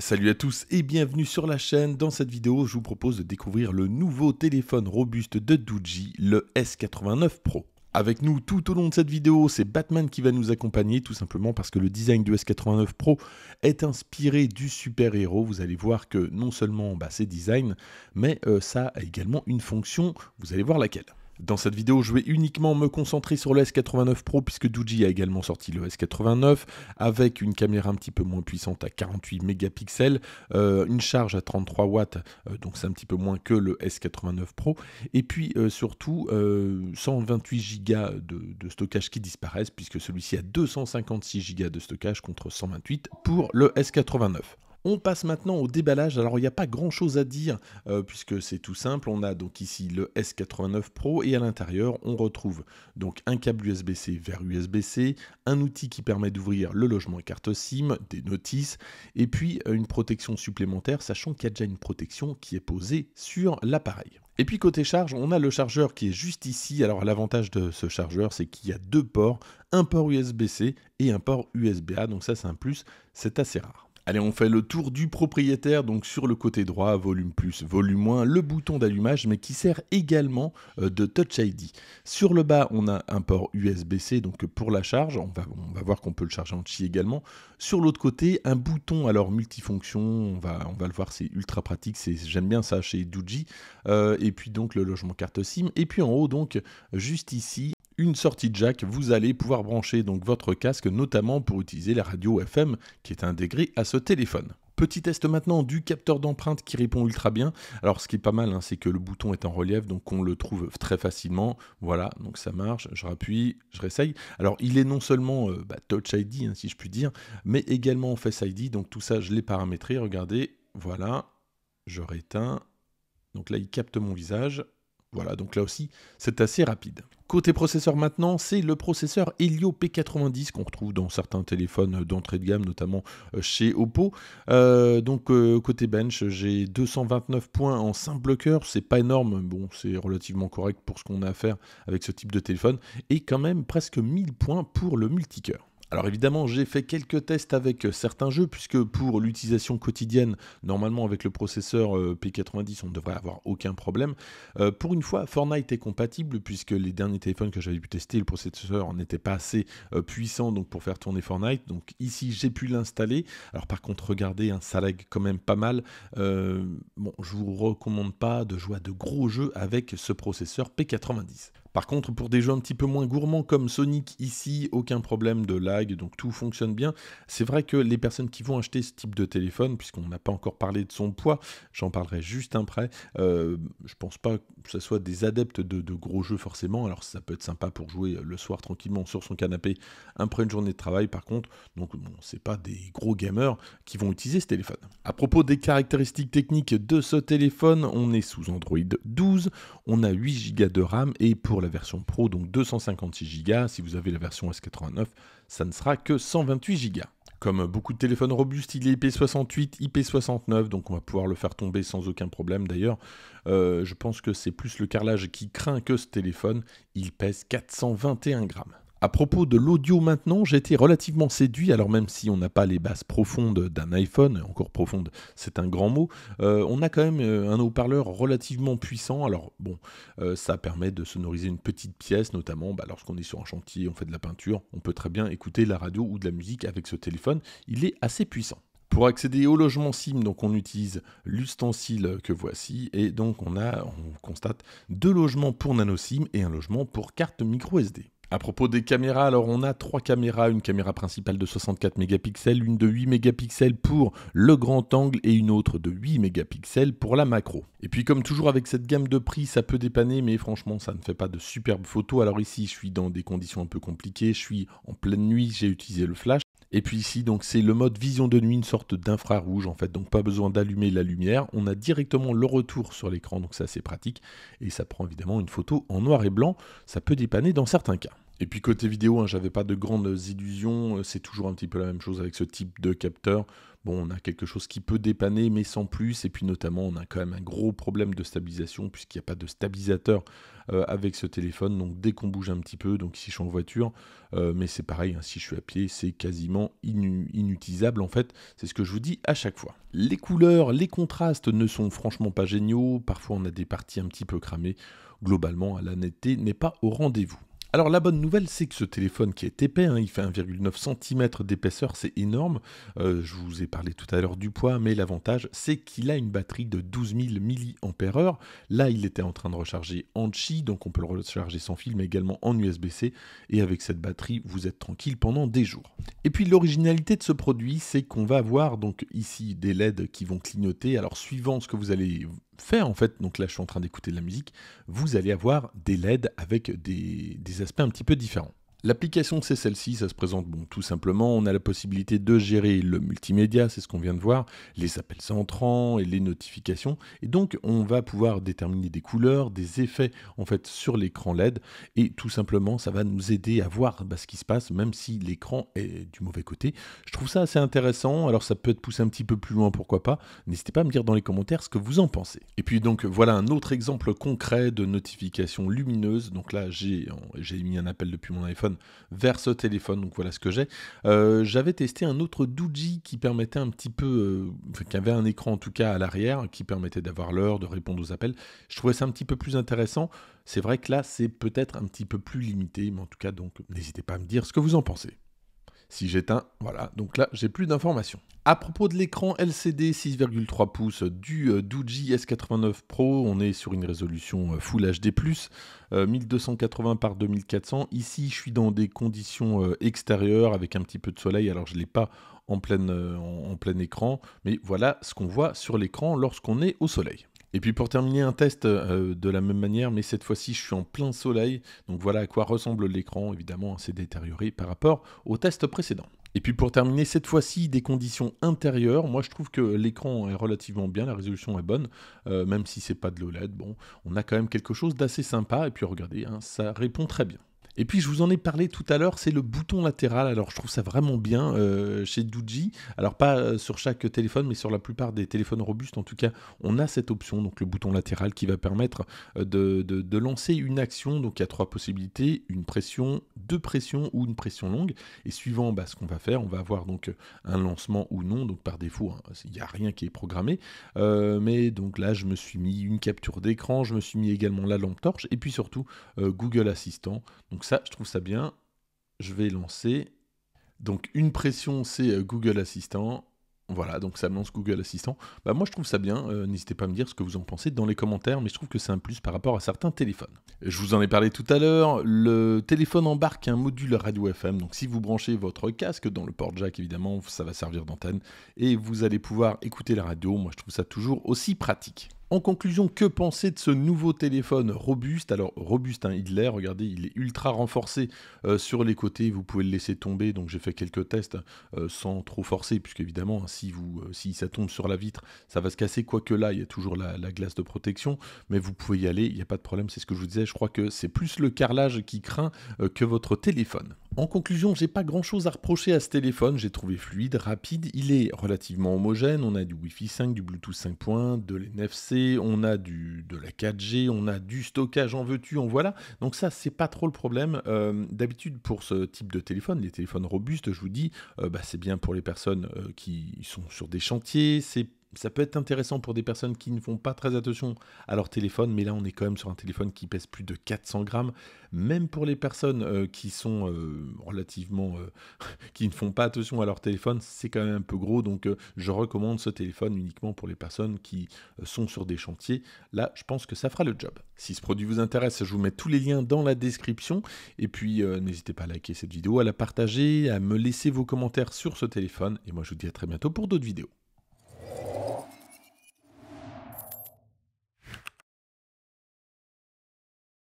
Salut à tous et bienvenue sur la chaîne. Dans cette vidéo, je vous propose de découvrir le nouveau téléphone robuste de Dooji, le S89 Pro. Avec nous tout au long de cette vidéo, c'est Batman qui va nous accompagner, tout simplement parce que le design du S89 Pro est inspiré du super-héros. Vous allez voir que non seulement bah, c'est design, mais euh, ça a également une fonction, vous allez voir laquelle. Dans cette vidéo, je vais uniquement me concentrer sur le S89 Pro puisque Dooji a également sorti le S89 avec une caméra un petit peu moins puissante à 48 mégapixels, euh, une charge à 33 watts, euh, donc c'est un petit peu moins que le S89 Pro, et puis euh, surtout 128 Go de, de, stockage qui disparaissent puisque celui-ci a 256 Go de stockage contre 128 pour le S89. On passe maintenant au déballage. Alors, il n'y a pas grand chose à dire euh, puisque c'est tout simple. On a donc ici le S89 Pro et à l'intérieur, on retrouve donc un câble USB-C vers USB-C, un outil qui permet d'ouvrir le logement et carte SIM, des notices et puis euh, une protection supplémentaire, sachant qu'il y a déjà une protection qui est posée sur l'appareil. Et puis côté charge, on a le chargeur qui est juste ici. Alors l'avantage de ce chargeur, c'est qu'il y a deux ports, un port USB-C et un port USB-A. Donc ça c'est un plus, c'est assez rare. Allez, on fait le tour du propriétaire, donc sur le côté droit, volume plus, volume moins, le bouton d'allumage, mais qui sert également euh, de Touch ID. Sur le bas, on a un port USB-C, donc pour la charge, on va, voir qu'on peut le charger en chi également. Sur l'autre côté, un bouton, alors multifonction, on va, le voir, c'est ultra pratique, j'aime bien ça chez Doji. Euh, et puis donc le logement carte SIM. Et puis en haut, donc, juste ici, une sortie jack, vous allez pouvoir brancher donc votre casque, notamment pour utiliser la radio FM qui est intégrée à ce téléphone. Petit test maintenant du capteur d'empreinte qui répond ultra bien. Alors ce qui est pas mal, hein, c'est que le bouton est en relief, donc on le trouve très facilement. Voilà, donc ça marche, je rappuie, je réessaye. Alors il est non seulement euh, bah, Touch ID, hein, si je puis dire, mais également Face ID, donc tout ça je l'ai paramétré, regardez, voilà, je réteins. Donc là il capte mon visage, voilà, donc là aussi, c'est assez rapide. Côté processeur maintenant, c'est le processeur Helio P90 qu'on retrouve dans certains téléphones d'entrée de gamme, notamment euh, chez Oppo. Euh, donc euh, côté bench, j'ai 229 points en 5 bloqueurs, c'est pas énorme, bon c'est relativement correct pour ce qu'on a à faire avec ce type de téléphone, et quand même presque 1000 points pour le multicœur. Alors évidemment, j'ai fait quelques tests avec euh, certains jeux, puisque pour l'utilisation quotidienne, normalement avec le processeur euh, P90, on ne devrait avoir aucun problème. Euh, pour une fois, Fortnite est compatible, puisque les derniers téléphones que j'avais pu tester, le processeur n'était pas assez puissant donc pour faire tourner Fortnite. Donc ici, j'ai pu l'installer. Alors par contre, regardez, hein, ça lag quand même pas mal. bon, je vous recommande pas de jouer à de gros jeux avec ce processeur P90. Par contre, pour des jeux un petit peu moins gourmands comme Sonic ici, aucun problème de lag, donc tout fonctionne bien. C'est vrai que les personnes qui vont acheter ce type de téléphone, puisqu'on n'a pas encore parlé de son poids, j'en parlerai juste après, euh, je pense pas que ce soit des adeptes de, gros jeux forcément, alors ça peut être sympa pour jouer le soir tranquillement sur son canapé après une journée de travail par contre, donc bon, c'est pas des gros gamers qui vont utiliser ce téléphone. À propos des caractéristiques techniques de ce téléphone, on est sous Android 12, on a 8 Go de RAM et pour la version Pro, donc 256 Go. Si vous avez la version S89, ça ne sera que 128 Go. Comme beaucoup de téléphones robustes, il est IP68, IP69, donc on va pouvoir le faire tomber sans aucun problème. D'ailleurs, euh, je pense que c'est plus le carrelage qui craint que ce téléphone. Il pèse 421 grammes. À propos de l'audio maintenant, j'ai été relativement séduit, alors même si on n'a pas les basses profondes d'un iPhone, encore profonde, c'est un grand mot, euh, on a quand même euh, un haut-parleur relativement puissant, alors bon, euh, ça permet de sonoriser une petite pièce, notamment bah, lorsqu'on est sur un chantier, on fait de la peinture, on peut très bien écouter la radio ou de la musique avec ce téléphone, il est assez puissant. Pour accéder au logement SIM, donc on utilise l'ustensile que voici et donc on a, on constate deux logements pour nano SIM et un logement pour carte micro SD. À propos des caméras, alors on a trois caméras, une caméra principale de 64 mégapixels, une de 8 mégapixels pour le grand angle et une autre de 8 mégapixels pour la macro. Et puis comme toujours avec cette gamme de prix, ça peut dépanner mais franchement ça ne fait pas de superbes photos. Alors ici je suis dans des conditions un peu compliquées, je suis en pleine nuit, j'ai utilisé le flash, et puis ici, donc c'est le mode vision de nuit, une sorte d'infrarouge en fait. Donc pas besoin d'allumer la lumière. On a directement le retour sur l'écran, donc c'est assez pratique. Et ça prend évidemment une photo en noir et blanc. Ça peut dépanner dans certains cas. Et puis côté vidéo, hein, j'avais pas de grandes illusions, euh, c'est toujours un petit peu la même chose avec ce type de capteur. Bon, on a quelque chose qui peut dépanner, mais sans plus. Et puis notamment, on a quand même un gros problème de stabilisation, puisqu'il n'y a pas de stabilisateur euh, avec ce téléphone. Donc dès qu'on bouge un petit peu, donc si je suis en voiture, euh, mais c'est pareil, hein, si je suis à pied, c'est quasiment inutilisable. En fait, c'est ce que je vous dis à chaque fois. Les couleurs, les contrastes ne sont franchement pas géniaux. Parfois, on a des parties un petit peu cramées. Globalement, la netteté n'est pas au rendez-vous. Alors la bonne nouvelle, c'est que ce téléphone qui est épais, hein, il fait 1,9 cm d'épaisseur, c'est énorme. Euh, je vous ai parlé tout à l'heure du poids, mais l'avantage, c'est qu'il a une batterie de 12 000 mAh. Là, il était en train de recharger en Qi, donc on peut le recharger sans fil, mais également en USB-C. Et avec cette batterie, vous êtes tranquille pendant des jours. Et puis l'originalité de ce produit, c'est qu'on va avoir donc ici des LED qui vont clignoter. Alors suivant ce que vous allez faire en fait, donc là je suis en train d'écouter de la musique, vous allez avoir des LED avec des, des aspects un petit peu différents. L'application, c'est celle-ci, ça se présente bon, tout simplement, on a la possibilité de gérer le multimédia, c'est ce qu'on vient de voir, les appels entrants et les notifications, et donc on va pouvoir déterminer des couleurs, des effets en fait sur l'écran LED, et tout simplement ça va nous aider à voir bah, ce qui se passe, même si l'écran est du mauvais côté. Je trouve ça assez intéressant, alors ça peut être poussé un petit peu plus loin, pourquoi pas, n'hésitez pas à me dire dans les commentaires ce que vous en pensez. Et puis donc voilà un autre exemple concret de notification lumineuse, donc là j'ai mis un appel depuis mon iPhone, vers ce téléphone. Donc voilà ce que j'ai. Euh, j'avais testé un autre Doji qui permettait un petit peu, euh, qui avait un écran en tout cas à l'arrière, qui permettait d'avoir l'heure, de répondre aux appels. Je trouvais ça un petit peu plus intéressant. C'est vrai que là, c'est peut-être un petit peu plus limité, mais en tout cas, donc n'hésitez pas à me dire ce que vous en pensez. Si j'éteins, voilà, donc là j'ai plus d'informations. À propos de l'écran LCD 6,3 pouces du euh, Doji S89 Pro, on est sur une résolution euh, Full HD+, 1280 euh, par 2400. Ici, je suis dans des conditions extérieures avec un petit peu de soleil, alors je ne l'ai pas en en plein écran, mais voilà ce qu'on voit sur l'écran lorsqu'on est au soleil. Et puis pour terminer un test euh, de la même manière, mais cette fois-ci je suis en plein soleil, donc voilà à quoi ressemble l'écran, évidemment hein, c'est détérioré par rapport au test précédent. Et puis pour terminer, cette fois-ci des conditions intérieures. Moi je trouve que l'écran est relativement bien, la résolution est bonne, euh, même si c'est pas de l'OLED. Bon, on a quand même quelque chose d'assez sympa. Et puis regardez, hein, ça répond très bien. Et puis je vous en ai parlé tout à l'heure, c'est le bouton latéral. Alors je trouve ça vraiment bien euh, chez Duji. Alors pas euh, sur chaque téléphone, mais sur la plupart des téléphones robustes, en tout cas, on a cette option, donc le bouton latéral qui va permettre euh, de, lancer une action. Donc il y a trois possibilités une pression, deux pressions ou une pression longue. Et suivant bah, ce qu'on va faire, on va avoir donc un lancement ou non. Donc par défaut, hein, il n'y a rien qui est programmé. mais donc là, je me suis mis une capture d'écran, je me suis mis également la lampe torche et puis surtout Google Assistant. Donc ça, je trouve ça bien. Je vais lancer. Donc une pression, c'est euh, Google Assistant. Voilà, donc ça me lance Google Assistant. Bah moi je trouve ça bien, euh, n'hésitez pas à me dire ce que vous en pensez dans les commentaires, mais je trouve que c'est un plus par rapport à certains téléphones. Je vous en ai parlé tout à l'heure, le téléphone embarque un module radio FM, donc si vous branchez votre casque dans le port jack évidemment, ça va servir d'antenne, et vous allez pouvoir écouter la radio, moi je trouve ça toujours aussi pratique. En conclusion, que penser de ce nouveau téléphone robuste Alors robuste, hein, regardez, il est ultra renforcé euh, sur les côtés, vous pouvez le laisser tomber, donc j'ai fait quelques tests euh, sans trop forcer, puisque évidemment, hein, si, vous, euh, si ça tombe sur la vitre, ça va se casser, quoique là, il y a toujours la, la glace de protection, mais vous pouvez y aller, il n'y a pas de problème, c'est ce que je vous disais, je crois que c'est plus le carrelage qui craint que votre téléphone. En conclusion, j'ai pas grand chose à reprocher à ce téléphone, j'ai trouvé fluide, rapide, il est relativement homogène, on a du Wi-Fi 5, du Bluetooth 5.1, de l'NFC, on a du, de la 4G, on a du stockage en veux-tu, en voilà. Donc ça, c'est pas trop le problème. Euh, d'habitude, pour ce type de téléphone, les téléphones robustes, je vous dis, euh, bah, c'est bien pour les personnes euh, qui sont sur des chantiers, c'est ça peut être intéressant pour des personnes qui ne font pas très attention à leur téléphone, mais là on est quand même sur un téléphone qui pèse plus de 400 grammes. Même pour les personnes euh, qui sont euh, relativement... Euh, qui ne font pas attention à leur téléphone, c'est quand même un peu gros, donc je recommande ce téléphone uniquement pour les personnes qui sont sur des chantiers. Là, je pense que ça fera le job. Si ce produit vous intéresse, je vous mets tous les liens dans la description, et puis n'hésitez pas à liker cette vidéo, à la partager, à me laisser vos commentaires sur ce téléphone, et moi je vous dis à très bientôt pour d'autres vidéos.